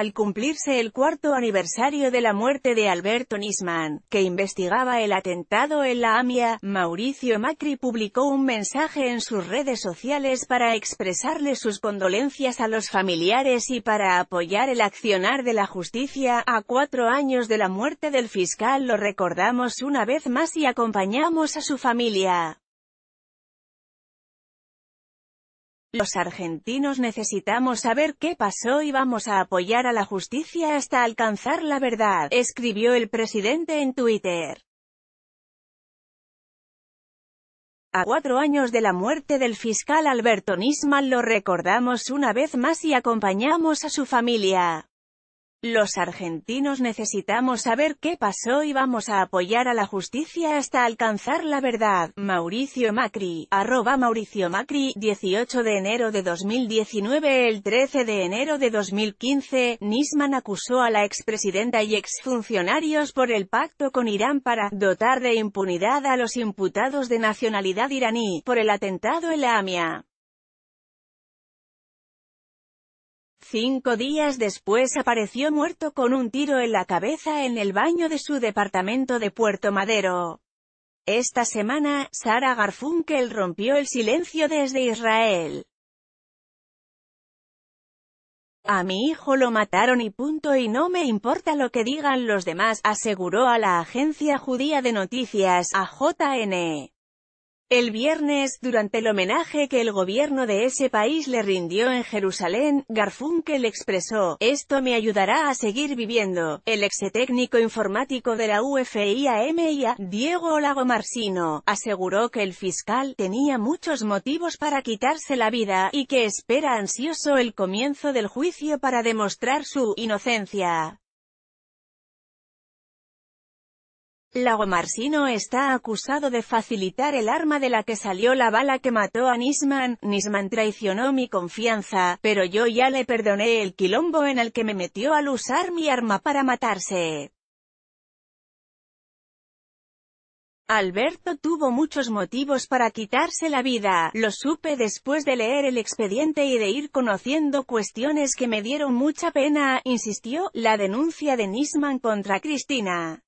al cumplirse el cuarto aniversario de la muerte de Alberto Nisman, que investigaba el atentado en la AMIA, Mauricio Macri publicó un mensaje en sus redes sociales para expresarle sus condolencias a los familiares y para apoyar el accionar de la justicia. A cuatro años de la muerte del fiscal lo recordamos una vez más y acompañamos a su familia. Los argentinos necesitamos saber qué pasó y vamos a apoyar a la justicia hasta alcanzar la verdad, escribió el presidente en Twitter. A cuatro años de la muerte del fiscal Alberto Nisman lo recordamos una vez más y acompañamos a su familia. Los argentinos necesitamos saber qué pasó y vamos a apoyar a la justicia hasta alcanzar la verdad. Mauricio Macri, arroba Mauricio Macri, 18 de enero de 2019 El 13 de enero de 2015, Nisman acusó a la expresidenta y exfuncionarios por el pacto con Irán para dotar de impunidad a los imputados de nacionalidad iraní por el atentado en la AMIA. Cinco días después apareció muerto con un tiro en la cabeza en el baño de su departamento de Puerto Madero. Esta semana, Sara Garfunkel rompió el silencio desde Israel. A mi hijo lo mataron y punto y no me importa lo que digan los demás, aseguró a la agencia judía de noticias, AJN. El viernes, durante el homenaje que el gobierno de ese país le rindió en Jerusalén, Garfunkel expresó, «Esto me ayudará a seguir viviendo». El ex técnico informático de la UFIAMIA, Diego Olago Marsino, aseguró que el fiscal tenía muchos motivos para quitarse la vida, y que espera ansioso el comienzo del juicio para demostrar su «inocencia». Marsino está acusado de facilitar el arma de la que salió la bala que mató a Nisman, Nisman traicionó mi confianza, pero yo ya le perdoné el quilombo en el que me metió al usar mi arma para matarse. Alberto tuvo muchos motivos para quitarse la vida, lo supe después de leer el expediente y de ir conociendo cuestiones que me dieron mucha pena, insistió, la denuncia de Nisman contra Cristina.